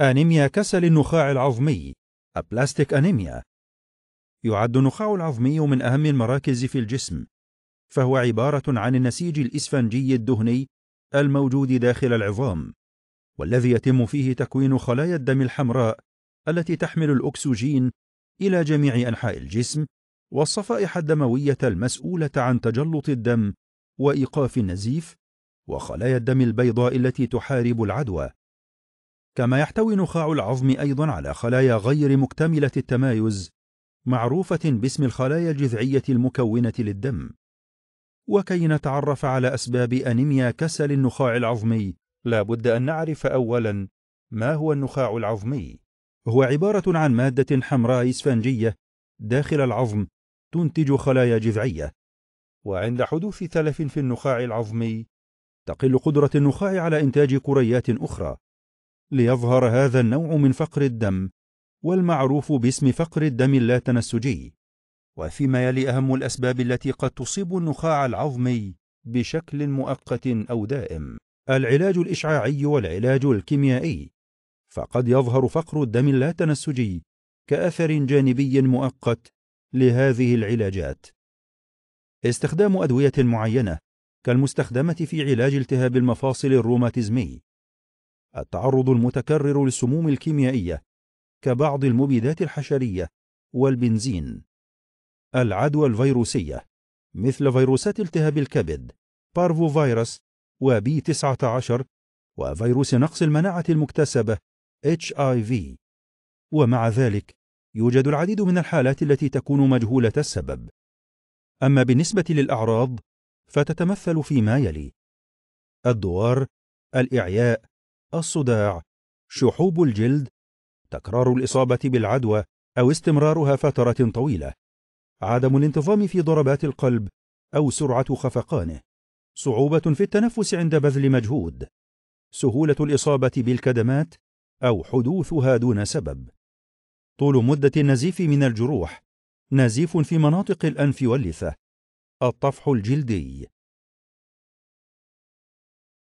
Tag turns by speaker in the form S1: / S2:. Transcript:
S1: أنيميا كسل النخاع العظمي أبلاستيك أنيميا يعد النخاع العظمي من أهم المراكز في الجسم فهو عبارة عن النسيج الإسفنجي الدهني الموجود داخل العظام والذي يتم فيه تكوين خلايا الدم الحمراء التي تحمل الأكسجين إلى جميع أنحاء الجسم والصفائح الدموية المسؤولة عن تجلط الدم وإيقاف النزيف وخلايا الدم البيضاء التي تحارب العدوى كما يحتوي نخاع العظم أيضا على خلايا غير مكتملة التمايز معروفة باسم الخلايا الجذعية المكونة للدم وكي نتعرف على أسباب أنيميا كسل النخاع العظمي لا بد أن نعرف أولا ما هو النخاع العظمي هو عبارة عن مادة حمراء إسفنجية داخل العظم تنتج خلايا جذعية وعند حدوث تلف في النخاع العظمي تقل قدرة النخاع على إنتاج كريات أخرى ليظهر هذا النوع من فقر الدم والمعروف باسم فقر الدم اللاتنسجي وفيما يلي أهم الأسباب التي قد تصيب النخاع العظمي بشكل مؤقت أو دائم العلاج الإشعاعي والعلاج الكيميائي فقد يظهر فقر الدم اللاتنسجي كأثر جانبي مؤقت لهذه العلاجات استخدام أدوية معينة كالمستخدمة في علاج التهاب المفاصل الروماتيزمي التعرض المتكرر للسموم الكيميائية كبعض المبيدات الحشرية والبنزين العدوى الفيروسية مثل فيروسات التهاب الكبد بارفو فيروس وبي 19 وفيروس نقص المناعة المكتسبة HIV ومع ذلك يوجد العديد من الحالات التي تكون مجهولة السبب أما بالنسبة للأعراض فتتمثل فيما يلي الدوار الإعياء الصداع شحوب الجلد تكرار الاصابه بالعدوى او استمرارها فتره طويله عدم الانتظام في ضربات القلب او سرعه خفقانه صعوبه في التنفس عند بذل مجهود سهوله الاصابه بالكدمات او حدوثها دون سبب طول مده النزيف من الجروح نزيف في مناطق الانف واللثه الطفح الجلدي